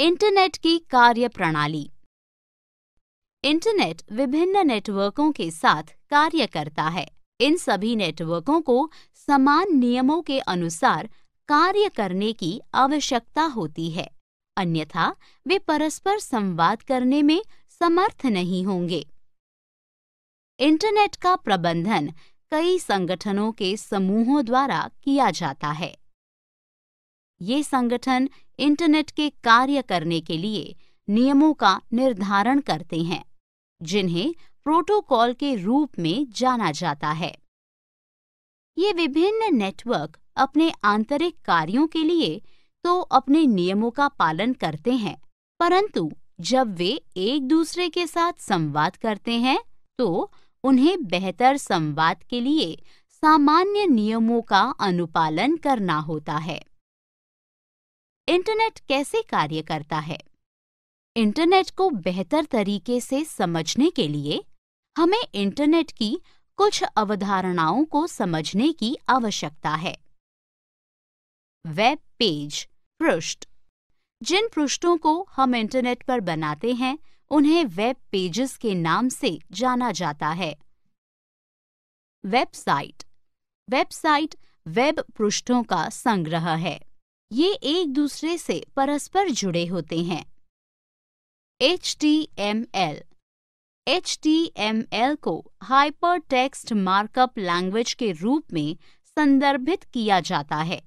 internet की कार्य प्रणाली इंटरनेट विभिन्न नेटवर्कों के साथ कार्य करता है इन सभी नेटवर्कों को समान नियमों के अनुसार कार्य करने की आवश्यकता होती है अन्यथा वे परस्पर संवाद करने में समर्थ नहीं होंगे इंटरनेट का प्रबंधन कई संगठनों के समूहों द्वारा किया जाता है ये संगठन इंटरनेट के कार्य करने के लिए नियमों का निर्धारण करते हैं जिन्हें प्रोटोकॉल के रूप में जाना जाता है ये विभिन्न नेटवर्क अपने आंतरिक कार्यों के लिए तो अपने नियमों का पालन करते हैं परंतु जब वे एक दूसरे के साथ संवाद करते हैं तो उन्हें बेहतर संवाद के लिए सामान्य नियमों का अनुपालन करना होता है इंटरनेट कैसे कार्य करता है इंटरनेट को बेहतर तरीके से समझने के लिए हमें इंटरनेट की कुछ अवधारणाओं को समझने की आवश्यकता है वेब पेज पृष्ठ जिन पृष्ठों को हम इंटरनेट पर बनाते हैं उन्हें वेब पेजेस के नाम से जाना जाता है वेबसाइट वेबसाइट वेब पृष्ठों का संग्रह है ये एक दूसरे से परस्पर जुड़े होते हैं H T M L H T M L को हाइपर टेक्स्ट मार्कअप लैंग्वेज के रूप में संदर्भित किया जाता है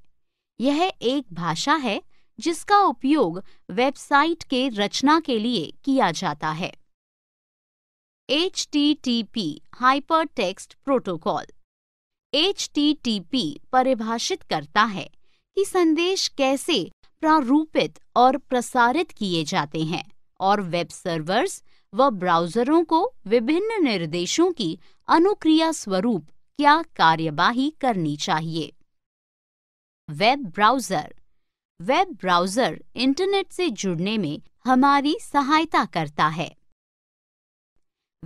यह एक भाषा है जिसका उपयोग वेबसाइट के रचना के लिए किया जाता है H T T P hyper text protocol H T T P परिभाषित करता है कि संदेश कैसे प्रारूपित और प्रसारित किए जाते हैं और वेब सर्वर्स व ब्राउजरों को विभिन्न निर्देशों की अनुक्रिया स्वरूप क्या कार्यवाही करनी चाहिए web browser web browser internet से जुड़ने में हमारी सहायता करता है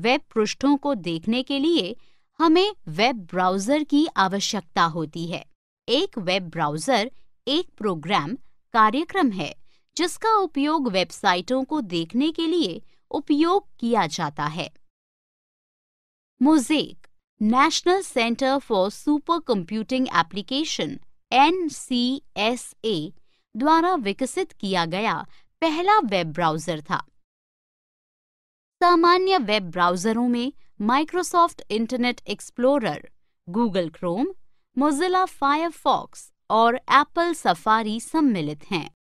वेब पृष्ठों को देखने के लिए हमें वेब ब्राउजर की आवश्यकता होती है एक वेब ब्राउज़र एक प्रोग्राम कार्यक्रम है जिसका उपयोग वेबसाइटों को देखने के लिए उपयोग किया जाता है Mosaic National Center for Supercomputing Applications द्वारा विकसित किया गया पहला वेब ब्राउज़र था सामान्य वेब ब्राउज़रों में Microsoft Internet Explorer Google Chrome Mozilla Firefox और एप्पल सफारी सम्मिलित हैं